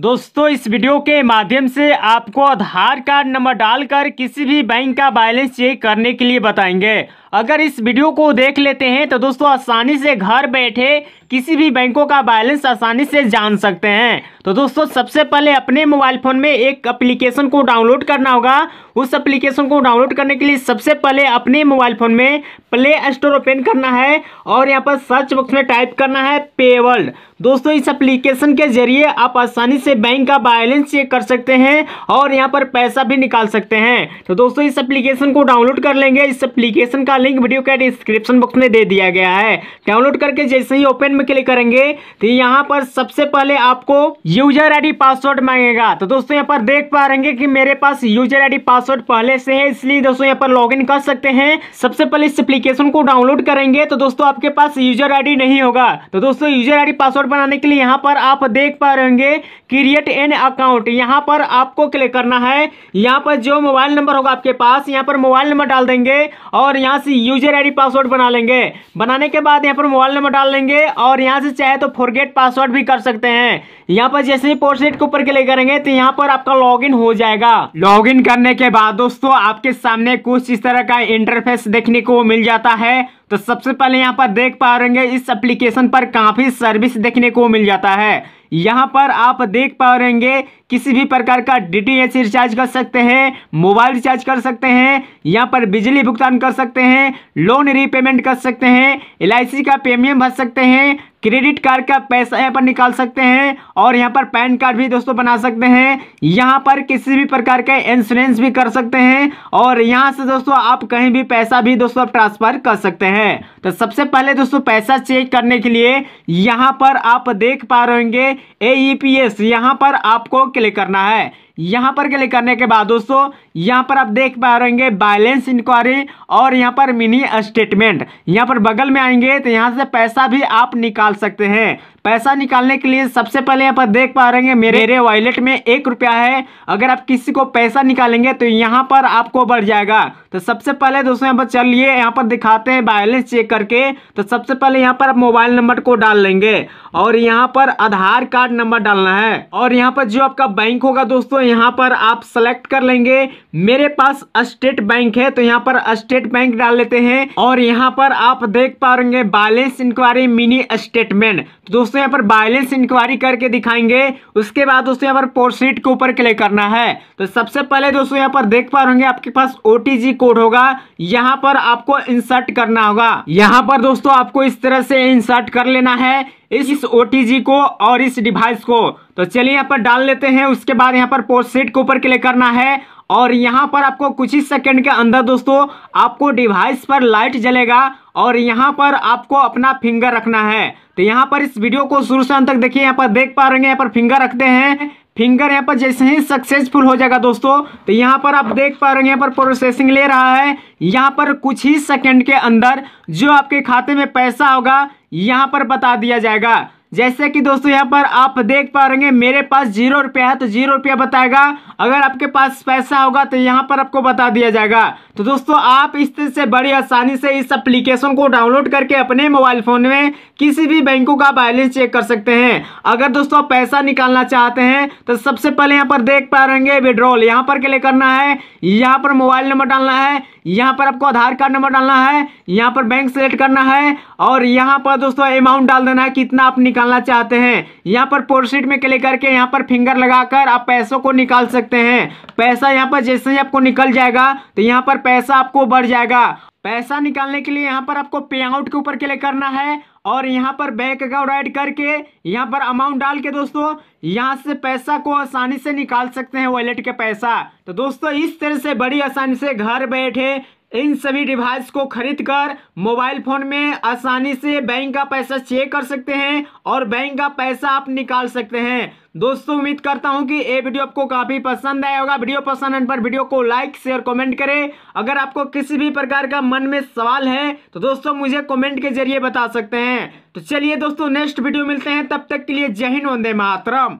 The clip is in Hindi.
दोस्तों इस वीडियो के माध्यम से आपको आधार कार्ड नंबर डालकर किसी भी बैंक का बैलेंस चेक करने के लिए बताएंगे अगर इस वीडियो को देख लेते हैं तो दोस्तों आसानी से घर बैठे किसी भी बैंकों का बैलेंस आसानी से जान सकते हैं तो दोस्तों सबसे पहले अपने मोबाइल फ़ोन में एक एप्लीकेशन को डाउनलोड करना होगा उस एप्लीकेशन को डाउनलोड करने के लिए सबसे पहले अपने मोबाइल फ़ोन में प्ले स्टोर ओपन करना है और यहाँ पर सर्च बॉक्स में टाइप करना है पे वर्ल्ड दोस्तों इस अप्लीकेशन के जरिए आप आसानी से बैंक का बैलेंस चेक कर सकते हैं और यहाँ पर पैसा भी निकाल सकते हैं तो दोस्तों इस एप्लीकेशन को डाउनलोड कर लेंगे इस एप्लीकेशन का लिंक वीडियो के डिस्क्रिप्शन बॉक्स में दे दिया गया है डाउनलोड करके जैसे ही ओपन में क्लिक करेंगे तो यहाँ पर सबसे पहले आपको यूजर आई पासवर्ड मांगेगा तो दोस्तों यहाँ पर देख पा रहे कि मेरे पास यूजर आई पासवर्ड पहले से है इसलिए दोस्तों यहाँ पर लॉग कर सकते हैं सबसे पहले इस एप्लीकेशन को डाउनलोड करेंगे तो दोस्तों आपके पास यूजर आई नहीं होगा तो दोस्तों यूजर आई पासवर्ड बनाने के लिए यहाँ पर आप देख पा रहे क्रिएट एन अकाउंट यहाँ पर आपको क्लिक करना है यहाँ पर जो मोबाइल नंबर होगा आपके पास यहाँ पर मोबाइल नंबर डाल देंगे और यहाँ से यूजर आईडी पासवर्ड बना लेंगे बनाने के बाद यहाँ पर मोबाइल नंबर डाल लेंगे और यहाँ से चाहे तो फॉरगेट पासवर्ड भी कर सकते हैं यहाँ पर जैसे ही पोर्ट्रेट के ऊपर क्लिक करेंगे तो यहाँ पर आपका लॉगिन हो जाएगा लॉगिन करने के बाद दोस्तों आपके सामने कुछ इस तरह का इंटरफेस देखने को मिल जाता है तो सबसे पहले यहाँ पर देख पा रहे इस एप्लीकेशन पर काफ़ी सर्विस देखने को मिल जाता है यहाँ पर आप देख पा रहेंगे किसी भी प्रकार का डीटीएच रिचार्ज कर सकते हैं मोबाइल रिचार्ज कर सकते हैं यहाँ पर बिजली भुगतान कर सकते हैं लोन रीपेमेंट कर सकते हैं एल का प्रीमियम भर सकते हैं क्रेडिट कार्ड का पैसा यहाँ पर निकाल सकते हैं और यहाँ पर पैन कार्ड भी दोस्तों बना सकते हैं यहाँ पर किसी भी प्रकार का इंश्योरेंस भी कर सकते हैं और यहाँ से दोस्तों आप कहीं भी पैसा भी दोस्तों आप ट्रांसफर कर सकते हैं तो सबसे पहले दोस्तों पैसा चेक करने के लिए यहाँ पर आप देख पा रहे होंगे ए ई पी एस यहाँ पर आपको क्लिक करना है यहाँ पर क्लिक करने के बाद दोस्तों यहाँ पर आप देख पा रहेंगे बैलेंस इंक्वायरी और यहाँ पर मिनी स्टेटमेंट यहां पर बगल में आएंगे तो यहां से पैसा भी आप निकाल सकते हैं पैसा निकालने के लिए सबसे पहले यहाँ पर देख पा रहे मेरे मेरे वॉलेट में एक रुपया है अगर आप किसी को पैसा निकालेंगे तो यहाँ पर आपको बढ़ जाएगा तो सबसे पहले दोस्तों यहाँ पर चलिए यहाँ पर दिखाते हैं बैलेंस चेक करके तो सबसे पहले यहाँ पर आप मोबाइल नंबर को डाल लेंगे और यहाँ पर आधार कार्ड नंबर डालना है और यहाँ पर जो आपका बैंक होगा दोस्तों यहाँ पर आप सेलेक्ट कर लेंगे मेरे पास स्टेट बैंक है तो यहाँ पर स्टेट बैंक डाल लेते हैं और यहाँ पर आप देख पाएंगे बैलेंस इंक्वायरी मिनी स्टेटमेंट तो दोस्तों यहाँ पर बैलेंस इंक्वायरी करके दिखाएंगे उसके बाद दोस्तों यहाँ पर पोर्सीट के ऊपर क्लिक करना है तो सबसे पहले दोस्तों यहाँ पर देख पा रहे आपके पास ओ कोड होगा यहाँ पर आपको इंसर्ट करना होगा यहाँ पर दोस्तों आपको इस तरह से इंसर्ट कर लेना है इस ओ को और इस डिवाइस को तो चलिए यहाँ पर डाल लेते हैं उसके बाद यहाँ पर पोर्ट के ऊपर क्लिक करना है और यहाँ पर आपको कुछ ही सेकंड के अंदर दोस्तों आपको डिवाइस पर लाइट जलेगा और यहाँ पर आपको अपना फिंगर रखना है तो यहाँ पर इस वीडियो को शुरू से अंत तक देखिए यहाँ पर देख पा रहे हैं यहाँ पर फिंगर रखते हैं फिंगर यहाँ पर जैसे ही सक्सेसफुल हो जाएगा दोस्तों तो यहाँ पर आप देख पा रहे हैं यहाँ पर प्रोसेसिंग ले रहा है यहाँ पर कुछ ही सेकंड के अंदर जो आपके खाते में पैसा होगा यहाँ पर बता दिया जाएगा जैसे कि दोस्तों यहाँ पर आप देख पा रहे मेरे पास जीरो रुपया है तो जीरो रुपया बताएगा अगर आपके पास पैसा होगा तो यहाँ पर आपको बता दिया जाएगा तो दोस्तों आप इस तरह से बड़ी आसानी से इस एप्लीकेशन को डाउनलोड करके अपने मोबाइल फ़ोन में किसी भी बैंकों का बैलेंस चेक कर सकते हैं अगर दोस्तों आप पैसा निकालना चाहते हैं तो सबसे पहले यहाँ पर देख पा रहेंगे विड्रॉल यहाँ पर क्लिक करना है यहाँ पर मोबाइल नंबर डालना है यहाँ पर आपको आधार कार्ड नंबर डालना है यहाँ पर बैंक सेलेक्ट करना है और यहाँ पर दोस्तों अमाउंट डाल देना है कितना आप निकालना चाहते हैं यहाँ पर पोर्टशीट में क्लिक करके यहाँ पर फिंगर लगाकर आप पैसों को निकाल सकते हैं पैसा यहाँ पर जैसे ही आपको निकल जाएगा तो यहाँ पर पैसा आपको बढ़ जाएगा पैसा निकालने के लिए यहाँ पर आपको पे आउट के ऊपर क्लिक करना है और यहाँ पर बैंक अकाउंट ऐड करके यहाँ पर अमाउंट डाल के दोस्तों यहाँ से पैसा को आसानी से निकाल सकते हैं वॉलेट के पैसा तो दोस्तों इस तरह से बड़ी आसानी से घर बैठे इन सभी डिवाइस को खरीदकर मोबाइल फ़ोन में आसानी से बैंक का पैसा चेक कर सकते हैं और बैंक का पैसा आप निकाल सकते हैं दोस्तों उम्मीद करता हूं कि ये वीडियो आपको काफ़ी पसंद आया होगा वीडियो पसंद आने पर वीडियो को लाइक शेयर कमेंट करें अगर आपको किसी भी प्रकार का मन में सवाल है तो दोस्तों मुझे कमेंट के जरिए बता सकते हैं तो चलिए दोस्तों नेक्स्ट वीडियो मिलते हैं तब तक के लिए जय हिंद वंदे मातरम